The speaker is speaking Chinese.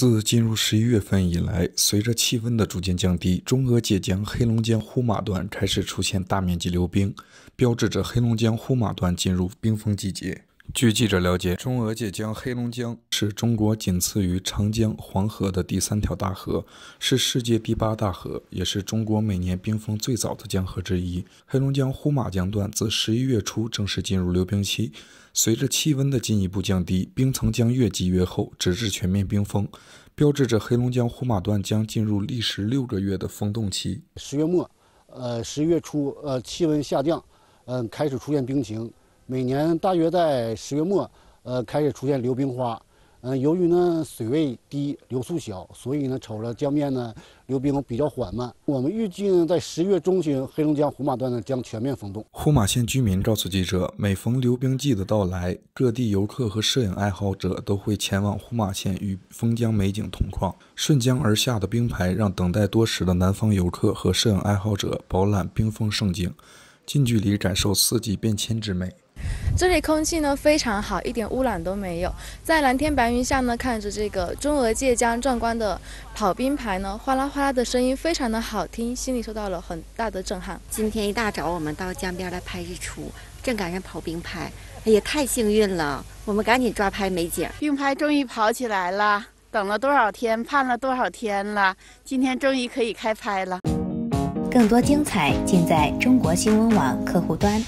自进入十一月份以来，随着气温的逐渐降低，中俄界江黑龙江呼玛段开始出现大面积流冰，标志着黑龙江呼玛段进入冰封季节。据记者了解，中俄界江黑龙江是中国仅次于长江、黄河的第三条大河，是世界第八大河，也是中国每年冰封最早的江河之一。黑龙江呼玛江段自十一月初正式进入流冰期，随着气温的进一步降低，冰层将越积越厚，直至全面冰封，标志着黑龙江呼玛段将进入历时六个月的封冻期。十月末，呃，十一月初，呃，气温下降，嗯，开始出现冰情。每年大约在十月末，呃，开始出现流冰花。嗯，由于呢水位低、流速小，所以呢，瞅着江面呢流冰比较缓慢。我们预计呢，在十月中旬，黑龙江呼玛段呢将全面封冻。呼玛县居民告诉记者，每逢流冰季的到来，各地游客和摄影爱好者都会前往呼玛县与封江美景同框。顺江而下的冰排，让等待多时的南方游客和摄影爱好者饱览冰封盛景，近距离感受四季变迁之美。这里空气呢非常好，一点污染都没有。在蓝天白云下呢，看着这个中俄界江壮观的跑冰排呢，哗啦哗啦的声音非常的好听，心里受到了很大的震撼。今天一大早我们到江边来拍日出，正赶上跑冰牌，哎呀，太幸运了！我们赶紧抓拍美景。冰排终于跑起来了，等了多少天，盼了多少天了，今天终于可以开拍了。更多精彩尽在中国新闻网客户端。